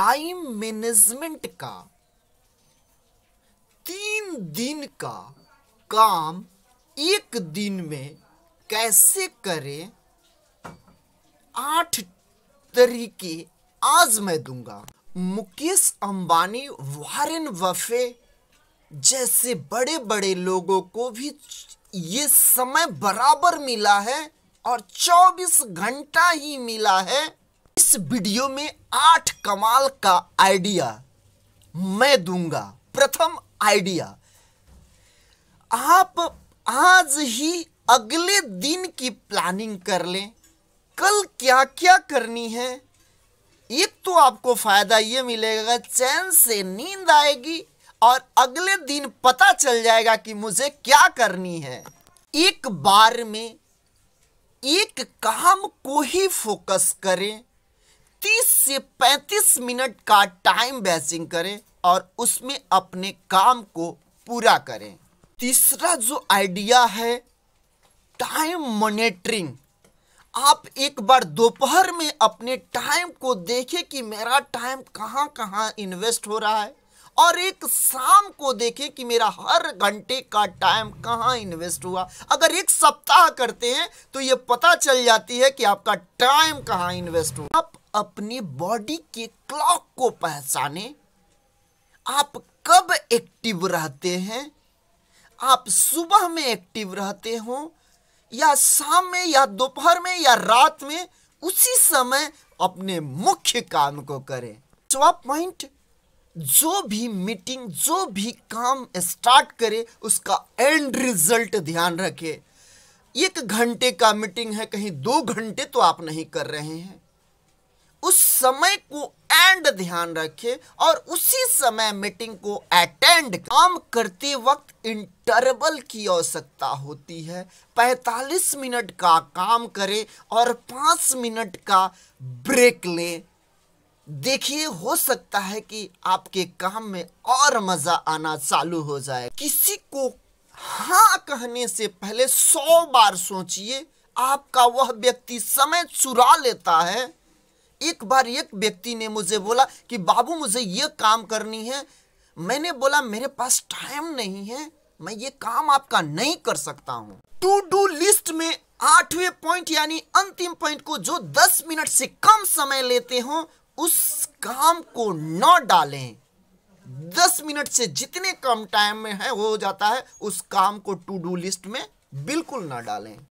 time management का तीन दिन का काम एक दिन में कैसे करें आठ तरीके आज मैं दूंगा मुकेश अंबानी वारेन वफे जैसे बड़े बड़े लोगों को भी ये समय बराबर मिला है और 24 घंटा ही मिला है इस वीडियो में आठ कमाल का आइडिया मैं दूंगा प्रथम आइडिया आप आज ही अगले दिन की प्लानिंग कर लें कल क्या क्या करनी है एक तो आपको फायदा ये मिलेगा चैन से नींद आएगी और अगले दिन पता चल जाएगा कि मुझे क्या करनी है एक बार में एक काम को ही फोकस करें 30 से 35 मिनट का टाइम बैसिंग करें और उसमें अपने काम को पूरा करें तीसरा जो आइडिया है टाइम मॉनिटरिंग आप एक बार दोपहर में अपने टाइम को देखें कि मेरा टाइम कहां कहां इन्वेस्ट हो रहा है और एक शाम को देखें कि मेरा हर घंटे का टाइम कहां इन्वेस्ट हुआ अगर एक सप्ताह करते हैं तो ये पता चल जाती है कि आपका टाइम कहां इन्वेस्ट हुआ आप अपने बॉडी के क्लॉक को पहचाने आप कब एक्टिव रहते हैं आप सुबह में एक्टिव रहते हो या शाम में या दोपहर में या रात में उसी समय अपने मुख्य काम को करें पांचवा पॉइंट जो भी मीटिंग जो भी काम स्टार्ट करे उसका एंड रिजल्ट ध्यान रखे एक घंटे का मीटिंग है कहीं दो घंटे तो आप नहीं कर रहे हैं उस समय को एंड ध्यान रखें और उसी समय मीटिंग को अटेंड काम करते वक्त इंटरवल की आवश्यकता होती है 45 मिनट का काम करें और 5 मिनट का ब्रेक लें देखिए हो सकता है कि आपके काम में और मज़ा आना चालू हो जाए किसी को हाँ कहने से पहले सौ बार सोचिए आपका वह व्यक्ति समय चुरा लेता है एक बार एक व्यक्ति ने मुझे बोला कि बाबू मुझे ये काम करनी है मैंने बोला मेरे पास टाइम नहीं है मैं ये काम आपका नहीं कर सकता हूँ टू डू लिस्ट में आठवें पॉइंट यानी अंतिम पॉइंट को जो दस मिनट से कम समय लेते हो उस काम को न डालें दस मिनट से जितने कम टाइम में है हो जाता है उस काम को टू डू लिस्ट में बिल्कुल ना डालें